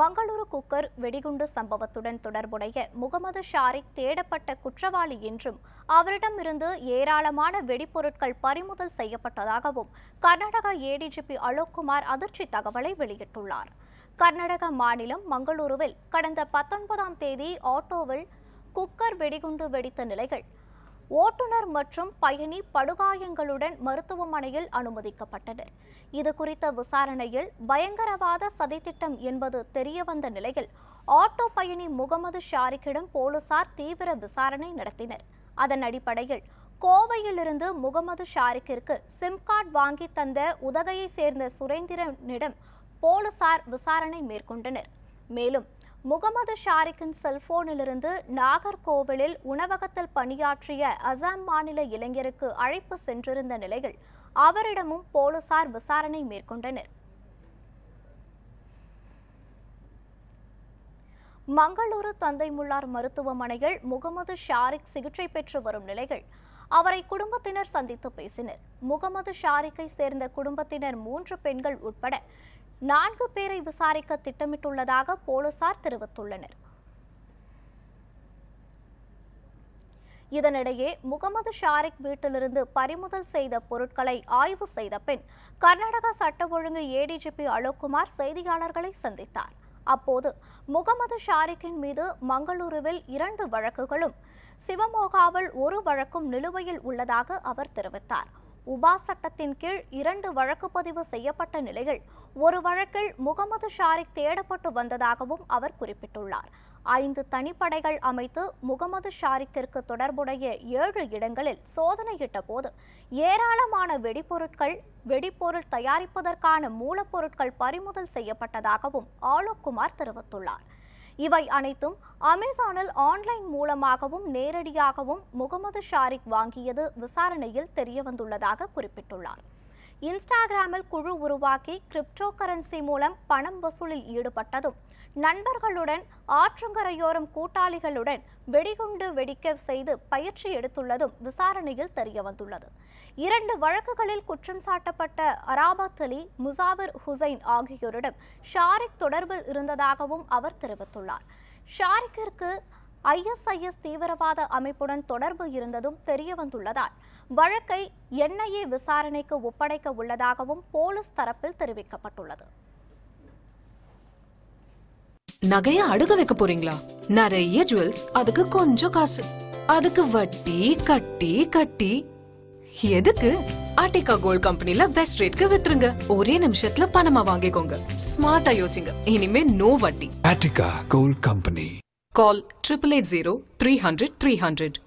Mangaluru cooker வெடிகுண்டு சம்பவத்துடன் தொடர்புடைய முகமது ஷாரிக் தேடப்பட்ட குற்றவாளி என்றும் அவரிடமிருந்து ஏராளமான வெடிப்பொருட்கள் பறிமுதல் செய்யப்பட்டதாகவும் கர்நாடக ஏடிஜிபி அலோக்குமார் அதிர்ச்சி தகவலை வெளியிட்டுள்ளார் கர்நாடக மாநிலம் மங்களூருவில் கடந்த பத்தொன்பதாம் தேதி ஆட்டோவில் குக்கர் வெடிகுண்டு வெடித்த நிலைகள் ஓட்டுநர் மற்றும் பயணி படுகாயங்களுடன் மருத்துவமனையில் அனுமதிக்கப்பட்டனர் இது குறித்த விசாரணையில் பயங்கரவாத சதித்திட்டம் என்பது தெரியவந்த நிலையில் ஆட்டோ பயணி முகமது ஷாரிக்கிடம் போலீசார் தீவிர விசாரணை நடத்தினர் அதன் அடிப்படையில் கோவையிலிருந்து முகமது ஷாரிக்கிற்கு சிம் கார்டு வாங்கி தந்த உதகையை சேர்ந்த சுரேந்திரனிடம் போலீசார் விசாரணை மேற்கொண்டனர் மேலும் முகமது ஷாரிக்கின் செல்போனிலிருந்து நாகர்கோவிலில் உணவகத்தில் பணியாற்றிய அசாம் மாநில இளைஞருக்கு அழைப்பு சென்றிருந்த நிலையில் அவரிடமும் போலீசார் விசாரணை மேற்கொண்டனர் மங்களூரு தந்தைமுள்ளார் மருத்துவமனையில் முகமது ஷாரிக் சிகிச்சை பெற்று வரும் நிலையில் அவரை குடும்பத்தினர் சந்தித்து பேசினர் முகமது ஷாரிக்கை சேர்ந்த குடும்பத்தினர் மூன்று பெண்கள் உட்பட நான்கு பேரை விசாரிக்க திட்டமிட்டுள்ளதாக போலீசார் தெரிவித்துள்ளனர் இதனிடையே முகமது ஷாரிக் வீட்டிலிருந்து பறிமுதல் செய்த பொருட்களை ஆய்வு செய்த பின் கர்நாடக சட்ட ஒழுங்கு ஏடிஜிபி அலோக்குமார் செய்தியாளர்களை சந்தித்தார் அப்போது முகமது ஷாரிக்கின் மீது மங்களூருவில் இரண்டு வழக்குகளும் சிவமோகாவில் ஒரு வழக்கும் நிலுவையில் உள்ளதாக அவர் தெரிவித்தார் உபா சட்டத்தின் கீழ் இரண்டு வழக்கு பதிவு செய்யப்பட்ட நிலையில் ஒரு வழக்கில் முகமது ஷாரிக் தேடப்பட்டு வந்ததாகவும் அவர் குறிப்பிட்டுள்ளார் ஐந்து தனிப்படைகள் அமைத்து முகமது ஷாரிக்கிற்கு தொடர்புடைய ஏழு இடங்களில் சோதனையிட்ட போது ஏராளமான வெடிப்பொருட்கள் வெடிப்பொருள் தயாரிப்பதற்கான மூலப்பொருட்கள் பறிமுதல் செய்யப்பட்டதாகவும் ஆலோக்குமார் தெரிவித்துள்ளார் இவை அனைத்தும் அமேசானில் ஆன்லைன் மூலமாகவும் நேரடியாகவும் முகமது ஷாரிக் வாங்கியது விசாரணையில் தெரியவந்துள்ளதாக குறிப்பிட்டுள்ளார் இன்ஸ்டாகிராமில் குழு உருவாக்கி கிரிப்டோ கரன்சி மூலம் பணம் வசூலில் ஈடுபட்டதும் நண்பர்களுடன் ஆற்றங்கரையோரம் கூட்டாளிகளுடன் வெடிகுண்டு வெடிக்க செய்து பயிற்சி எடுத்துள்ளதும் விசாரணையில் தெரிய வந்துள்ளது இரண்டு வழக்குகளில் குற்றம் சாட்டப்பட்ட அராபத் அலி முசாபிர் ஹுசைன் ஆகியோரிடம் ஷாரிக் தொடர்பில் இருந்ததாகவும் அவர் தெரிவித்துள்ளார் ஷாரிக்கிற்கு ஐஎஸ்ஐஎஸ் தீவிரவாத அமைப்புடன் தொடர்பு இருந்ததும் தெரியவந்துள்ளதால் வழக்கை என்ஐஏ விசாரணைக்கு ஒப்படைக்க உள்ளதாகவும் போலீஸ் தரப்பில் தெரிவிக்கப்பட்டுள்ளது நகைய அடுக வைக்க போறீங்களா நிறைய ஜுவல்ஸ் அதுக்கு கொஞ்சம் காசு அதுக்கு வட்டி கட்டி கட்டி எதுக்கு ஆர்டிகா கோல்ட் கம்பெனில பெஸ்ட் ரேட்க்கு வித்துருங்க ஒரே நிமிஷத்துல பணமா வாங்கிக்கோங்க ஸ்மார்ட்டா யோசிங்க இனிமே நோ வட்டி ஆர்டிகா கோல்ட் கம்பெனி Call 880 300 300.